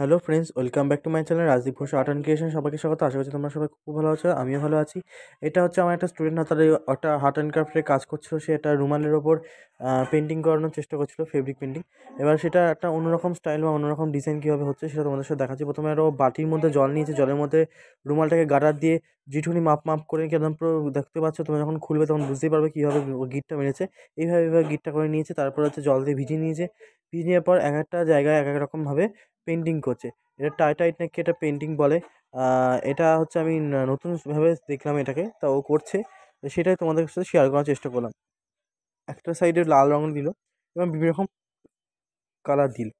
hello friends welcome back to my channel Rajdeep Ghosh art and creation সবাইকে স্বাগত আশা করছি তোমরা সবাই খুব ভালো আছো আমিও ভালো আছি এটা হচ্ছে আমার একটা স্টুডেন্ট হাতে একটা হার্ট অ্যান্ড ক্রাফ্টের কাজ করছিল সে একটা রুমালের ওপর পেন্টিং করানোর চেষ্টা করছিল ফেব্রিক পেন্টিং এবার সেটা একটা অন্যরকম স্টাইল বা অন্যরকম ডিজাইন কীভাবে হচ্ছে সেটা তোমাদের সাথে দেখাচ্ছি প্রথমে আরও বাটির মধ্যে জল নিয়েছে জলের মধ্যে রুমালটাকে গাডার দিয়ে জিঠুনি মাপ মাপ করে কেমন পুরো দেখতে পাচ্ছ তোমরা যখন খুলবে তখন বুঝতেই পারবে কীভাবে গিটটা মেরেছে এইভাবে এইভাবে গিটটা করে নিয়েছে তারপর হচ্ছে জল দিয়ে ভিজিয়ে নিয়েছে ভিজিয়ে নেওয়ার পর এক একটা জায়গায় এক এক রকমভাবে পেন্টিং করছে এটা টাইটাইট নাকি এটা পেন্টিং বলে এটা হচ্ছে আমি নতুনভাবে দেখলাম এটাকে তা ও করছে সেটাই তোমাদের সাথে শেয়ার করার চেষ্টা করলাম একটা সাইডে লাল রঙ দিল এবং বিভিন্ন রকম কালার দিল